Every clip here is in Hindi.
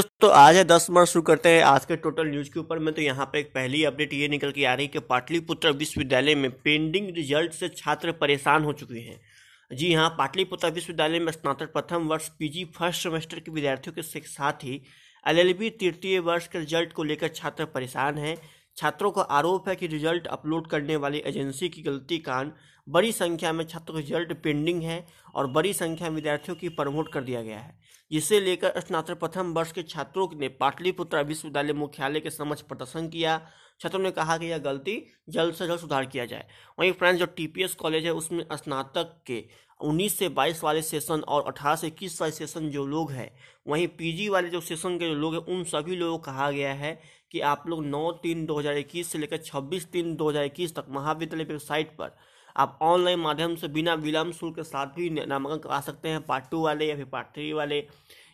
दोस्तों आज है दस मार्च शुरू करते हैं आज के टोटल न्यूज के ऊपर में तो यहाँ पे एक पहली अपडेट ये निकल के आ रही है कि पाटलिपुत्र विश्वविद्यालय में पेंडिंग रिजल्ट से छात्र परेशान हो चुके हैं जी हाँ पाटलिपुत्र विश्वविद्यालय में स्नातक प्रथम वर्ष पीजी फर्स्ट सेमेस्टर के विद्यार्थियों के साथ ही एलएलबी तृतीय वर्ष के रिजल्ट को लेकर छात्र परेशान हैं छात्रों को आरोप है कि रिजल्ट अपलोड करने वाली एजेंसी की गलती कारण बड़ी संख्या में छात्रों का रिजल्ट पेंडिंग है और बड़ी संख्या में विद्यार्थियों की प्रमोट कर दिया गया है इसे लेकर स्नातक प्रथम वर्ष के छात्रों ने पाटलिपुत्र विश्वविद्यालय मुख्यालय के समक्ष प्रदर्शन किया छात्रों ने कहा कि यह गलती जल्द से जल्द सुधार किया जाए वहीं फ्रेंड्स जो टीपीएस कॉलेज है उसमें स्नातक के 19 से 22 वाले सेशन और 18 से इक्कीस वाले सेशन जो लोग हैं वहीं पीजी वाले जो सेशन के जो लोग हैं उन सभी लोगों को कहा गया है कि आप लोग 9 तीन 2021 से लेकर 26 तीन 2021 तक महाविद्यालय वेबसाइट पर आप ऑनलाइन माध्यम से बिना विलम्ब शुल्क के साथ भी नामांकन करा सकते हैं पार्ट टू वाले या फिर पार्ट थ्री वाले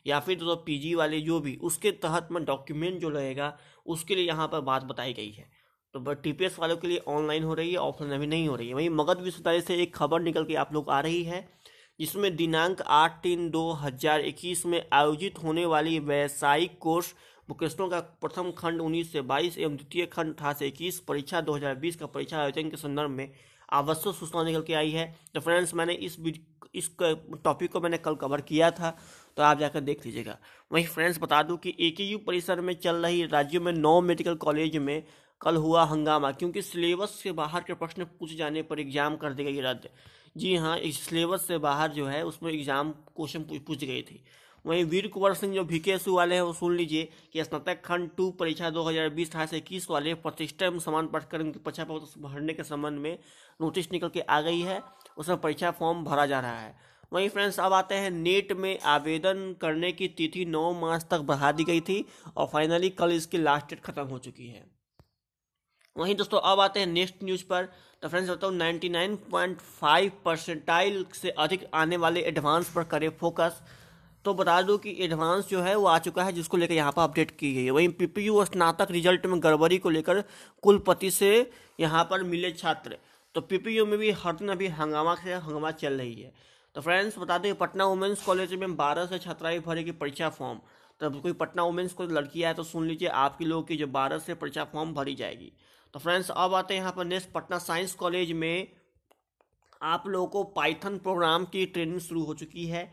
या फिर तो, तो जी वाले जो भी उसके तहत में डॉक्यूमेंट जो रहेगा उसके लिए यहाँ पर बात बताई गई है तो टी पी वालों के लिए ऑनलाइन हो रही है ऑफलाइन अभी नहीं हो रही है वहीं मगध विश्वविद्यालय से एक खबर निकल के आप लोग आ रही है जिसमें दिनांक आठ तीन दो हजार इक्कीस में आयोजित होने वाली व्यावसायिक कोर्स वोकेशनों का प्रथम खंड उन्नीस से बाईस एवं द्वितीय खंड अठारह से इक्कीस परीक्षा दो हजार बीस का परीक्षा आयोजन के संदर्भ में आवश्यक सूचना निकल के आई है तो फ्रेंड्स मैंने इस इस टॉपिक को मैंने कल कवर किया था तो आप जाकर देख लीजिएगा वहीं फ्रेंड्स बता दूं कि ए के यू परिसर में चल रही राज्यों में नौ मेडिकल कॉलेज में कल हुआ हंगामा क्योंकि सिलेबस से बाहर के प्रश्न पूछे जाने पर एग्जाम कर दी गई रद्द जी हाँ सिलेबस से बाहर जो है उसमें एग्जाम क्वेश्चन पूछ गई थी वहीं वीर कुंवर सिंह जो भिकेसु वाले हैं वो सुन लीजिए कि स्नातक खंड टू परीक्षा दो हजार बीस अठारह से इक्कीस वाले प्रतिष्ठा एवं समान पाठ्यक्रम की परीक्षा पत्र भरने के संबंध में नोटिस निकल के आ गई है उसमें परीक्षा फॉर्म भरा जा रहा है वहीं फ्रेंड्स अब आते हैं नेट में आवेदन करने की तिथि नौ मार्च तक बढ़ा दी गई थी और फाइनली कल इसकी लास्ट डेट खत्म हो चुकी है वहीं दोस्तों अब आते हैं नेक्स्ट न्यूज़ पर तो फ्रेंड्स बताओ फाइव परसेंटाइल से अधिक आने वाले एडवांस पर करें फोकस तो बता दूं कि एडवांस जो है वो आ चुका है जिसको लेकर यहाँ पर अपडेट की गई है वहीं पीपीयू स्नातक रिजल्ट में गड़बड़ी को लेकर कुलपति से यहाँ पर मिले छात्र तो पीपीयू में भी हर दिन अभी हंगामा से हंगामा चल रही है तो फ्रेंड्स बता दें पटना वुमेंस कॉलेज में बारह से छात्राएं भरेगी परीक्षा फॉर्म तो कोई पटना वुमेंस को लड़की आए तो सुन लीजिए आपकी लोगों की जो बारह से परीक्षा फॉर्म भरी जाएगी तो फ्रेंड्स अब आते हैं यहाँ पर नेक्स्ट पटना साइंस कॉलेज में आप लोगों को पाइथन प्रोग्राम की ट्रेनिंग शुरू हो चुकी है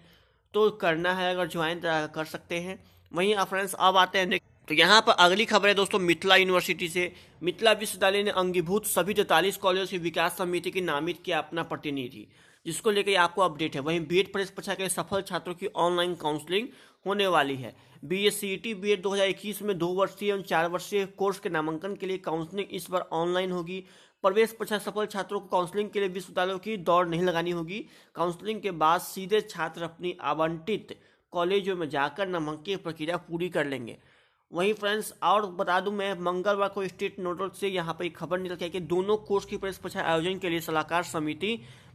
तो करना है अगर ज्वाइन कर सकते हैं वहीं फ्रेंड्स अब आते हैं तो यहाँ पर अगली खबर है दोस्तों मिथिला यूनिवर्सिटी से मिथिला विश्वविद्यालय ने अंगीभूत सभी तैतालीस कॉलेजों की विकास समिति की नामित किया अपना प्रतिनिधि जिसको लेकर आपको अपडेट है वहीं बीएड प्रेस परीक्षा के सफल छात्रों की ऑनलाइन काउंसलिंग होने वाली है B S C T B Ed दो में दो वर्षीय एवं चार वर्षीय कोर्स के नामांकन के लिए काउंसलिंग इस बार ऑनलाइन होगी प्रवेश परीक्षा सफल छात्रों को काउंसलिंग के लिए विश्वविद्यालयों की दौड़ नहीं लगानी होगी काउंसलिंग के बाद सीधे छात्र अपनी आवंटित कॉलेजों में जाकर नामांकन प्रक्रिया पूरी कर लेंगे वहीं फ्रेंड्स और बता दूं मैं मंगलवार को स्टेट नोडल से यहाँ पर खबर निकल के कि दोनों कोर्स की प्रवेश परीक्षा आयोजन के लिए सलाहकार समिति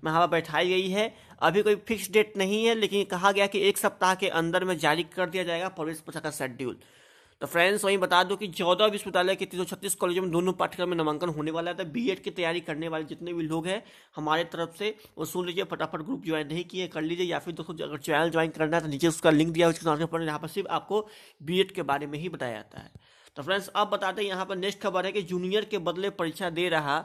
यहाँ पर बैठाई गई है अभी कोई फिक्स डेट नहीं है लेकिन कहा गया कि एक सप्ताह के अंदर में जारी कर दिया जाएगा प्रवेश परीक्षा का शेड्यूल तो फ्रेंड्स वहीं बता दो कि चौदह विश्वविद्यालय के तीन सौ कॉलेजों में दोनों पाठ्यक्रम में नामांकन होने वाला है तो बी की तैयारी करने वाले जितने भी लोग हैं हमारे तरफ से वो सुन लीजिए फटाफट ग्रुप ज्वाइन नहीं किए कर लीजिए या फिर दोस्तों अगर चैनल ज्वाइन करना है तो नीचे उसका लिंक दिया उसके पर यहाँ पर सिर्फ आपको बी के बारे में ही बताया जाता है तो फ्रेंड्स अब बताते हैं यहाँ पर नेक्स्ट खबर है कि जूनियर के बदले परीक्षा दे रहा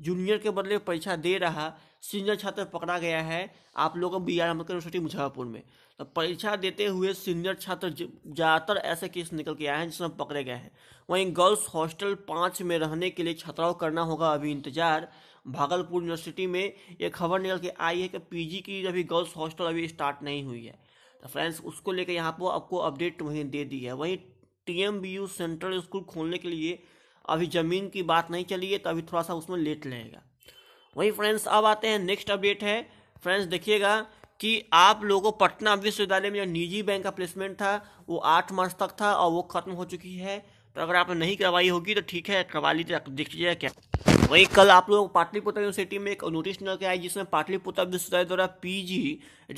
जूनियर के बदले परीक्षा दे रहा सीनियर छात्र पकड़ा गया है आप लोगों को B R Ambedkar university Muzaffarpur में तो परीक्षा देते हुए सीनियर छात्र ज़्यादातर ऐसे केस निकल के आए हैं जिसमें पकड़े गए हैं वहीं गर्ल्स हॉस्टल पाँच में रहने के लिए छात्राओं करना होगा अभी इंतजार भागलपुर यूनिवर्सिटी में ये खबर निकल के आई है कि पीजी की अभी गर्ल्स हॉस्टल अभी स्टार्ट नहीं हुई है तो फ्रेंड्स उसको लेकर यहाँ पर आपको अपडेट वहीं दे दी है वहीं टी सेंट्रल स्कूल खोलने के लिए अभी ज़मीन की बात नहीं चली है तो अभी थोड़ा सा उसमें लेट लगेगा वहीं फ्रेंड्स अब आते हैं नेक्स्ट अपडेट है फ्रेंड्स देखिएगा कि आप लोगों पटना विश्वविद्यालय में जो निजी बैंक का प्लेसमेंट था वो आठ मार्च तक था और वो खत्म हो चुकी है तो अगर आपने नहीं करवाई होगी तो ठीक है करवा लीजिए देख लीजिए क्या वही कल आप लोगों को पाटलिपुत्र यूनिवर्सिटी में एक नोटिस निकल आई जिसमें पाटलिपुत्र विश्वविद्यालय द्वारा PG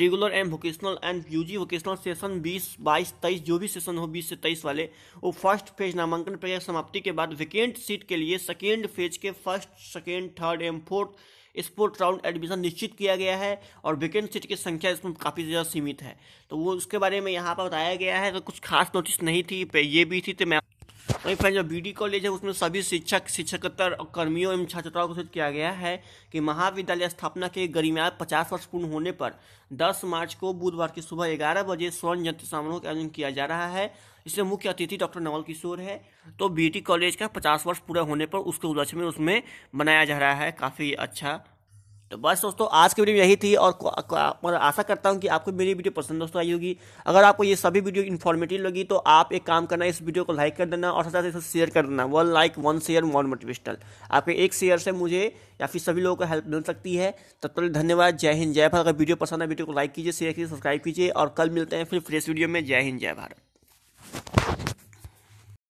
regular and vocational and UG vocational session 20, बाईस तेईस जो भी सेशन हो 20 से 23 वाले वो फर्स्ट फेज नामांकन प्रक्रिया समाप्ति के बाद वैकेंट सीट के लिए सेकेंड फेज के first second third and fourth sport round admission निश्चित किया गया है और वैकेंट सीट की संख्या इसमें काफ़ी ज़्यादा सीमित है तो वो उसके बारे में यहाँ पर बताया गया है तो कुछ खास नोटिस नहीं थी ये भी थी तो मैं वहीं फ्रेंड जो बी डी कॉलेज है उसमें सभी शिक्षक शिक्षकोत्तर कर्मियों एवं छात्र छात्राओं को सूचित किया गया है कि महाविद्यालय स्थापना के गरिमा पचास वर्ष पूर्ण होने पर 10 मार्च को बुधवार की सुबह ग्यारह बजे स्वर्ण जयंती समारोह का आयोजन किया जा रहा है इसमें मुख्य अतिथि डॉक्टर नवल किशोर है तो बी कॉलेज का पचास वर्ष पूरा होने पर उसके उद्देश्य में उसमें बनाया जा रहा है काफ़ी अच्छा तो बस दोस्तों आज की वीडियो यही थी और, मैं आशा करता हूँ कि आपको मेरी वीडियो पसंद दोस्तों आई होगी अगर आपको ये सभी वीडियो इन्फॉर्मेटिव लगी तो आप एक काम करना इस वीडियो को लाइक कर देना और साथ साथ इसे शेयर कर देना one like one share one motivational आपके एक शेयर से मुझे या फिर सभी लोगों को हेल्प मिल सकती है तब तक तो धन्यवाद जय हिंद जय भारत अगर वीडियो पसंद है वीडियो को लाइक कीजिए शेयर कीजिए सब्सक्राइब कीजिए और कल मिलते हैं फिर फ्रेश वीडियो में जय हिंद जय भारत